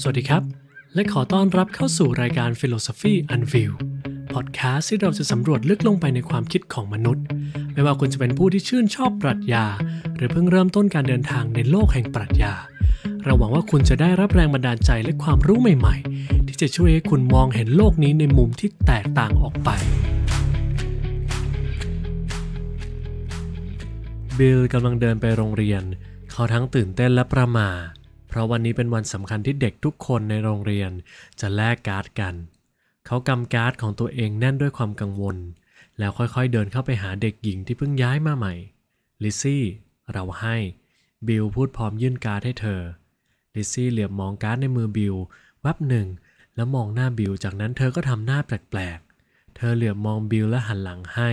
สวัสดีครับ และขอต้อนรับเข้าสู่รายการ Philosophy u n v e i l e w พอดแคสต์ที่เราจะสำรวจลึกลงไปในความคิดของมนุษย์ ไม่ว่าคุณจะเป็นผู้ที่ชื่นชอบปรัชญา หรือเพิ่งเริ่มต้นการเดินทางในโลกแห่งปรัชญาเราหวังว่าคุณจะได้รับแรงบันดาลใจและความรู้ใหม่ๆ ที่จะช่วยให้คุณมองเห็นโลกนี้ในมุมที่แตกต่างออกไปบิลกำลังเดินไปโรงเรียนเขาทั้งตื่นเต้นและประมาเพราะวันนี้เป็นวันสำคัญที่เด็กทุกคนในโรงเรียนจะแลกการ์ดกัน เขากำการ์ดของตัวเองแน่นด้วยความกังวล แล้วค่อยๆเดินเข้าไปหาเด็กหญิงที่เพิ่งย้ายมาใหม่ ลิซซี่ เราให้บิลพูดพร้อมยื่นการ์ดให้เธอ ลิซซี่เหลือบมองการ์ดในมือบิลแวบหนึ่ง แล้วมองหน้าบิลจากนั้นเธอก็ทำหน้าแปลกๆ เธอเหลือบมองบิลและหันหลังให้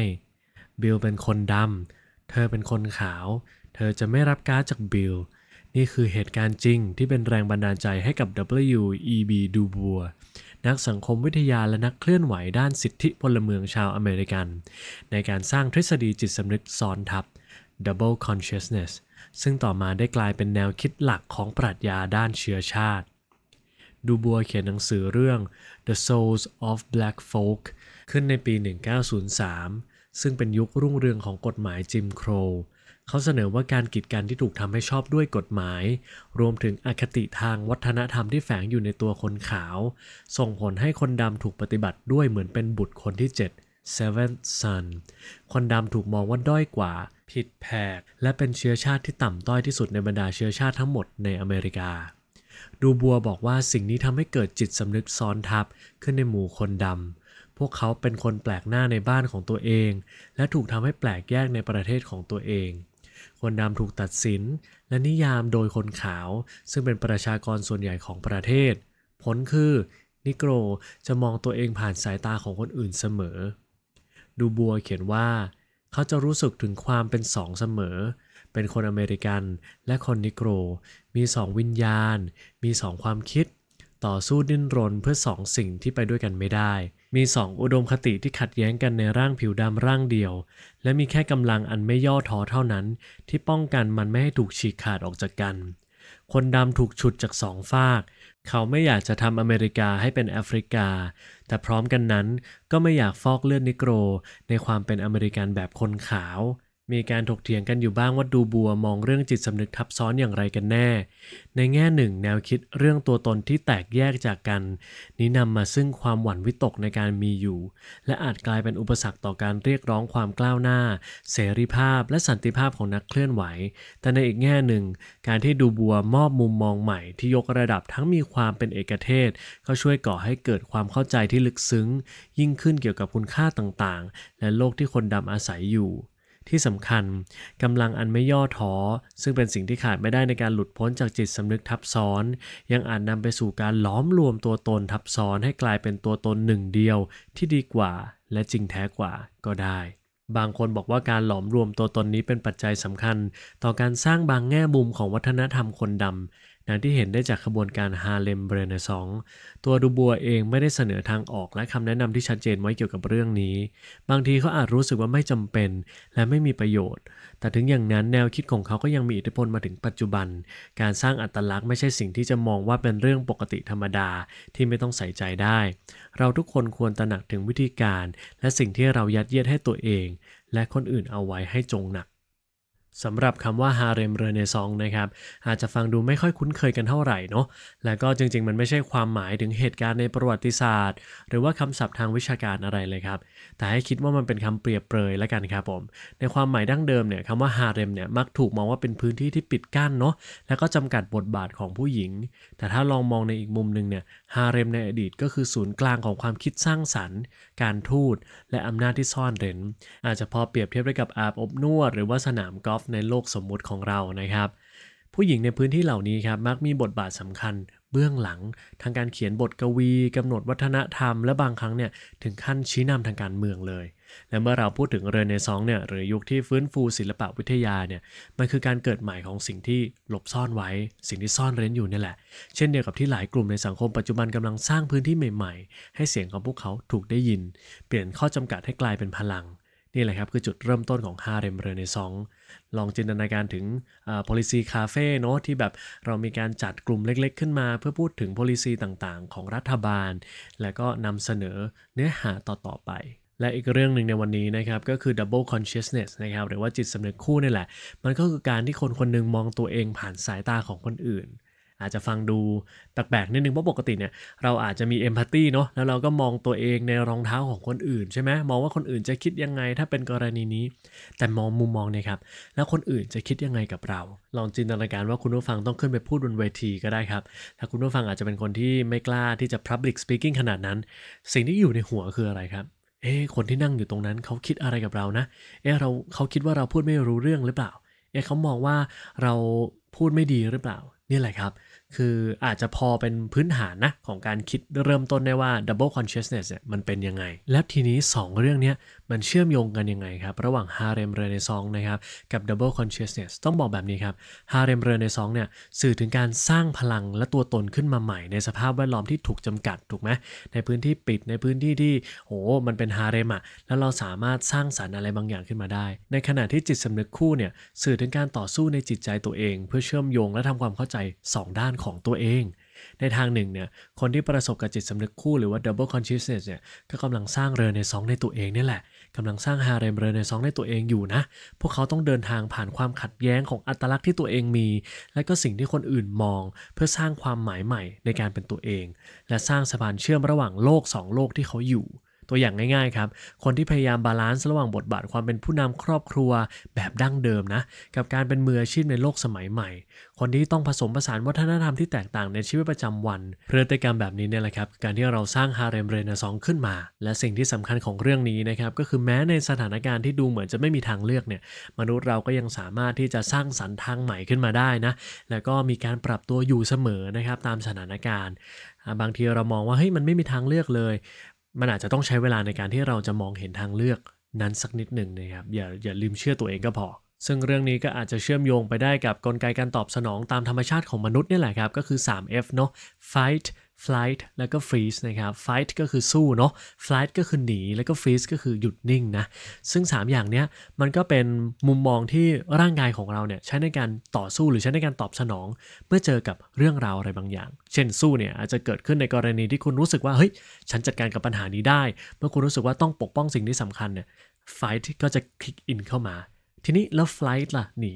บิลเป็นคนดำเธอเป็นคนขาว เธอจะไม่รับการ์ดจากบิลนี่คือเหตุการณ์จริงที่เป็นแรงบันดาลใจให้กับ W.E.B. Du Bois นักสังคมวิทยาและนักเคลื่อนไหวด้านสิทธิพลเมืองชาวอเมริกัน ในการสร้างทฤษฎีจิตสำนึกซ้อนทับ Double Consciousness ซึ่งต่อมาได้กลายเป็นแนวคิดหลักของปรัชญาด้านเชื้อชาติดูบัวเขียนหนังสือเรื่อง The Souls of Black Folk ขึ้นในปี 1903 ซึ่งเป็นยุครุ่งเรืองของกฎหมายจิมโครวเขาเสนอว่าการกีดกันที่ถูกทำให้ชอบด้วยกฎหมาย รวมถึงอคติทางวัฒนธรรมที่แฝงอยู่ในตัวคนขาว ส่งผลให้คนดำถูกปฏิบัติด้วยเหมือนเป็นบุตรคนที่7 Seventh Son คนดำถูกมองว่าด้อยกว่า ผิดแผกและเป็นเชื้อชาติที่ต่ำต้อยที่สุดในบรรดาเชื้อชาติทั้งหมดในอเมริกา ดูบัวบอกว่าสิ่งนี้ทำให้เกิดจิตสำนึกซ้อนทับขึ้นในหมู่คนดำพวกเขาเป็นคนแปลกหน้าในบ้านของตัวเอง และถูกทำให้แปลกแยกในประเทศของตัวเองคนดำถูกตัดสินและนิยามโดยคนขาวซึ่งเป็นประชากรส่วนใหญ่ของประเทศ ผลคือ นิโกรจะมองตัวเองผ่านสายตาของคนอื่นเสมอ ดูบัวเขียนว่าเขาจะรู้สึกถึงความเป็นสองเสมอ เป็นคนอเมริกันและคนนิโกรมีสองวิญญาณ มีสองความคิด ต่อสู้ดิ้นรนเพื่อสองสิ่งที่ไปด้วยกันไม่ได้มีสองอุดมคติที่ขัดแย้งกันในร่างผิวดำร่างเดียว และมีแค่กำลังอันไม่ย่อท้อเท่านั้น ที่ป้องกันมันไม่ให้ถูกฉีกขาดออกจากกัน คนดำถูกฉุดจากสองฝาก เขาไม่อยากจะทำอเมริกาให้เป็นแอฟริกา แต่พร้อมกันนั้นก็ไม่อยากฟอกเลือดนิโกรในความเป็นอเมริกันแบบคนขาวมีการถกเถียงกันอยู่บ้างว่าดูบัวมองเรื่องจิตสำนึกทับซ้อนอย่างไรกันแน่ ในแง่หนึ่งแนวคิดเรื่องตัวตนที่แตกแยกจากกัน นี้นำมาซึ่งความหวั่นวิตกในการมีอยู่ และอาจกลายเป็นอุปสรรคต่อการเรียกร้องความกล้าวหน้า เสรีภาพและสันติภาพของนักเคลื่อนไหว แต่ในอีกแง่หนึ่ง การที่ดูบัวมอบมุมมองใหม่ที่ยกระดับทั้งมีความเป็นเอกเทศก็ช่วยก่อให้เกิดความเข้าใจที่ลึกซึ้ง ยิ่งขึ้นเกี่ยวกับคุณค่าต่างๆ และโลกที่คนดำอาศัยอยู่ที่สำคัญกำลังอันไม่ย่อท้อซึ่งเป็นสิ่งที่ขาดไม่ได้ในการหลุดพ้นจากจิตสำนึกทับซ้อน ยังอาจนำไปสู่การล้อมรวมตัวตนทับซ้อนให้กลายเป็นตัวตนหนึ่งเดียวที่ดีกว่าและจริงแท้กว่าก็ได้ บางคนบอกว่าการหลอมรวมตัวตนนี้เป็นปัจจัยสำคัญ ต่อการสร้างบางแง่มุมของวัฒนธรรมคนดำดังที่เห็นได้จากขบวนการฮาเลมเบรเนซองตัวดูบัวเองไม่ได้เสนอทางออกและคำแนะนำที่ชัดเจนไว้เกี่ยวกับเรื่องนี้ บางทีเขาอาจรู้สึกว่าไม่จำเป็นและไม่มีประโยชน์ แต่ถึงอย่างนั้นแนวคิดของเขาก็ยังมีอิทธิพลมาถึงปัจจุบัน การสร้างอัตลักษณ์ไม่ใช่สิ่งที่จะมองว่าเป็นเรื่องปกติธรรมดาที่ไม่ต้องใส่ใจได้ เราทุกคนควรตระหนักถึงวิธีการ และสิ่งที่เรายัดเยียดให้ตัวเอง และคนอื่นเอาไว้ให้จงหนักสำหรับคำว่าฮาเร็มเรเนซองนะครับอาจจะฟังดูไม่ค่อยคุ้นเคยกันเท่าไหร่เนาะและก็จริงๆมันไม่ใช่ความหมายถึงเหตุการณ์ในประวัติศาสตร์ หรือว่าคำศัพท์ทางวิชาการอะไรเลยครับแต่ให้คิดว่ามันเป็นคำเปรียบเปรยแล้วกันครับผมในความหมายดั้งเดิมเนี่ยคำว่าฮาเร็มเนี่ยมักถูกมองว่าเป็นพื้นที่ที่ปิดกั้นเนาะแล้วก็จำกัดบทบาทของผู้หญิง แต่ถ้าลองมองในอีกมุมหนึ่งเนี่ยฮาเร็มในอดีต ก็คือศูนย์กลางของความคิดสร้างสรรค์ การทูตและอำนาจที่ซ่อนเร้นอาจจะพอเปรียบเทียบได้กับอาบอบนวดหรือว่าสนามกอล์ฟฟในโลกสมมุติของเรานะครับ ผู้หญิงในพื้นที่เหล่านี้ครับมักมีบทบาทสำคัญ เบื้องหลัง ทางการเขียนบทกวีกำหนดวัฒนธรรมและบางครั้งเนี่ยถึงขั้นชี้นำทางการเมืองเลย และเมื่อเราพูดถึงเรเนซองส์เนี่ยหรือยุคที่ฟื้นฟูศิลปวิทยาเนี่ยมันคือการเกิดใหม่ของสิ่งที่หลบซ่อนไว้ สิ่งที่ซ่อนเร้นอยู่นี่แหละเช่นเดียวกับที่หลายกลุ่มในสังคมปัจจุบันกำลังสร้างพื้นที่ใหม่ๆ ให้เสียงของพวกเขาถูกได้ยิน เปลี่ยนข้อจำกัดให้กลายเป็นพลังนี่แหละครับ คือจุดเริ่มต้นของฮาเร็มเรน i s s a ลองจินตนาการถึง policy cafe เนาะที่แบบเรามีการจัดกลุ่มเล็กๆ ขึ้นมาเพื่อพูดถึง policy ต่างๆ ของรัฐบาล แล้วก็นำเสนอเนื้อหาต่อๆไป และอีกเรื่องหนึ่งในวันนี้นะครับ ก็คือ double consciousness นะครับ หรือว่าจิตสำนึกคู่นี่แหละ มันก็คือการที่คนคนนึงมองตัวเองผ่านสายตาของคนอื่นอาจจะฟังดูแปลกๆนิดนึงเพราะปกติเนี่ย เราอาจจะมีเอมพัตตีเนาะแล้วเราก็มองตัวเองในรองเท้าของคนอื่น ใช่ไหมมองว่าคนอื่นจะคิดยังไงถ้าเป็นกรณีนี้ แต่มองมุมมองเนี่ยครับแล้วคนอื่นจะคิดยังไงกับเรา ลองจินตนาการว่าคุณผู้ฟังต้องขึ้นไปพูดบนเวทีก็ได้ครับถ้าคุณผู้ฟังอาจจะเป็นคนที่ไม่กล้าที่จะ Public Speaking ขนาดนั้น สิ่งที่อยู่ในหัวคืออะไรครับ เอ๊คนที่นั่งอยู่ตรงนั้นเขาคิดอะไรกับเรานะ เอ๊เราเขาคิดว่าเราพูดไม่รู้เรื่องหรือเปล่าเอ๊เขามองว่าเราพูดไม่ดีหรือเปล่านี่แหละครับ คืออาจจะพอเป็นพื้นฐานนะ ของการคิดเริ่มต้นได้ว่า double consciousness เนี่ยมันเป็นยังไง แล้วทีนี้ 2 เรื่องนี้มันเชื่อมโยงกันยังไงครับ ระหว่างฮาเร็มเรเนซองนะครับกับดับเบิลคอนชีสเนสต้องบอกแบบนี้ครับฮาเร็มเรเนซองเนี่ยสื่อถึงการสร้างพลังและตัวตนขึ้นมาใหม่ ในสภาพแวดล้อมที่ถูกจำกัดถูกไหมในพื้นที่ปิดในพื้นที่ที่โอ้มันเป็นฮาเร็มอะแล้วเราสามารถสร้างสารรค์อะไรบางอย่างขึ้นมาได้ ในขณะที่จิตสำนึกคู่เนี่ยสื่อถึงการต่อสู้ในจิตใจตัวเอง เพื่อเชื่อมโยงและทำความเข้าใจ 2 ด้านของตัวเอง ในทางหนึ่งเนี่ยคนที่ประสบกับจิตสำนึกคู่หรือว่า double consciousness เนี่ยก็กำลังสร้างเรในสองในตัวเองนี่แหละกำลังสร้างฮาเรมเรเนซองในตัวเองอยู่นะ พวกเขาต้องเดินทางผ่านความขัดแย้งของอัตลักษณ์ที่ตัวเองมี และก็สิ่งที่คนอื่นมอง เพื่อสร้างความหมายใหม่ในการเป็นตัวเอง และสร้างสะพานเชื่อมระหว่างโลก 2 โลกที่เขาอยู่ตัวอย่างง่ายๆครับ คนที่พยายามบาลานซ์ระหว่างบทบาท ความเป็นผู้นำครอบครัว แบบดั้งเดิมนะกับการเป็นมืออาชีพในโลกสมัยใหม่ คนที่ต้องผสมผสานวัฒนธรรมที่แตกต่างในชีวิตประจำวันพฤติกรรมแบบนี้เนี่ยแหละครับการที่เราสร้างฮาเรมเรนซองขึ้นมาและสิ่งที่สำคัญของเรื่องนี้นะครับก็คือแม้ในสถานการณ์ที่ดูเหมือนจะไม่มีทางเลือกเนี่ยมนุษย์เราก็ยังสามารถที่จะสร้างสรรค์ทางใหม่ขึ้นมาได้นะแล้วก็มีการปรับตัวอยู่เสมอนะครับตามสถานการณ์ บางทีเรามองว่าเฮ้ยมันไม่มีทางเลือกเลยมันอาจจะต้องใช้เวลาในการที่เราจะมองเห็นทางเลือกนั้นสักนิดหนึ่งนะครับ อย่าอย่าลืมเชื่อตัวเองก็พอ ซึ่งเรื่องนี้ก็อาจจะเชื่อมโยงไปได้กับกลไกการตอบสนองตามธรรมชาติของมนุษย์นี่แหละครับ ก็คือ 3F เนาะ fight flight แล้วก็ freeze นะครับ fight ก็คือสู้เนาะ flight ก็คือหนีแล้วก็ freeze ก็คือหยุดนิ่งนะ ซึ่ง 3 อย่างเนี้ยมันก็เป็นมุมมองที่ร่างกายของเราเนี่ยใช้ในการต่อสู้หรือใช้ในการตอบสนอง เมื่อเจอกับเรื่องราวอะไรบางอย่าง เช่นสู้เนี่ย อาจจะเกิดขึ้นในกรณีที่คุณรู้สึกว่า เฮ้ย ฉันจัดการกับปัญหานี้ได้ เมื่อคุณรู้สึกว่าต้องปกป้องสิ่งที่สำคัญเนี่ย fight ก็จะคลิกอินเข้ามาทีนี้แล้วไฟล์ล่ะ หนี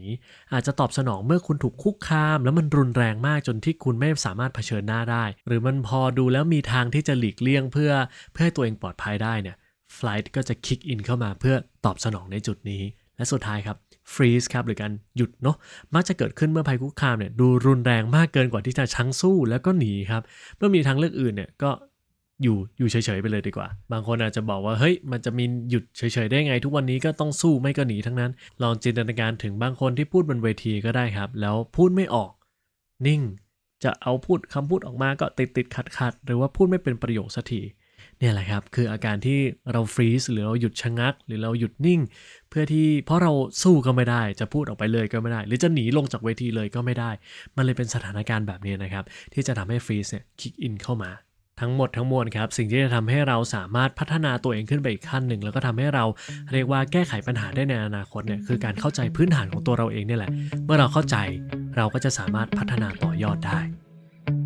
อาจจะตอบสนองเมื่อคุณถูกคุกคาม แล้วมันรุนแรงมากจนที่คุณไม่สามารถเผชิญหน้าได้ หรือมันพอดูแล้วมีทางที่จะหลีกเลี่ยงเพื่อเพื่อให้ตัวเองปลอดภัยได้เนี่ยไฟล์ก็จะคิกอินเข้ามาเพื่อตอบสนองในจุดนี้ และสุดท้ายครับฟรีซครับหรือการหยุดเนาะมักจะเกิดขึ้นเมื่อภัยคุกคามเนี่ยดูรุนแรงมากเกินกว่าที่จะชังสู้แล้วก็หนีครับเมื่อมีทางเลือกอื่นเนี่ยก็อยู่ อยู่เฉย ๆ ไปเลยดีกว่า บางคนอาจจะบอกว่า เฮ้ย มันจะมีหยุดเฉย ๆ ได้ไงทุกวันนี้ก็ต้องสู้ไม่ก็หนีทั้งนั้น ลองจินตนาการถึงบางคนที่พูดบนเวทีก็ได้ครับ แล้วพูดไม่ออกนิ่ง จะเอาพูดคำพูดออกมาก็ติดติดขัดขัดหรือว่าพูดไม่เป็นประโยคสักทีเนี่ยแหละครับ คืออาการที่เราฟรีซหรือเราหยุดชะงัก หรือเราหยุดนิ่ง เพื่อที่เพราะเราสู้ก็ไม่ได้ จะพูดออกไปเลยก็ไม่ได้ หรือจะหนีลงจากเวทีเลยก็ไม่ได้ มันเลยเป็นสถานการณ์แบบนี้นะครับ ที่จะทำให้ฟรีซเนี่ยคิกอินเข้ามาทั้งหมดทั้งมวลครับ สิ่งที่จะทำให้เราสามารถพัฒนาตัวเองขึ้นไปอีกขั้นหนึ่งแล้วก็ทำให้เราเรียกว่าแก้ไขปัญหาได้ในอนาคตเนี่ยคือการเข้าใจพื้นฐานของตัวเราเองเนี่ยแหละ เมื่อเราเข้าใจเราก็จะสามารถพัฒนาต่อยอดได้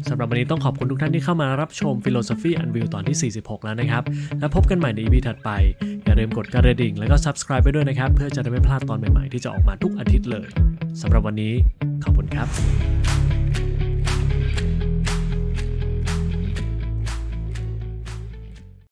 สำหรับวันนี้ต้องขอบคุณทุกท่านที่เข้ามารับชม Philosophy u n v e w ตอนที่ 46 แล้วนะครับ แล้วพบกันใหม่ใน EP ถัดไปอย่าลืมกดกระดิ่งแล้วก็ subscribe ไปด้วยนะครับเพื่อจะได้ไม่พลาดตอนใหม่ๆที่จะออกมาทุกอาทิตย์เลยสำหรับวันนี้ขอบคุณครับ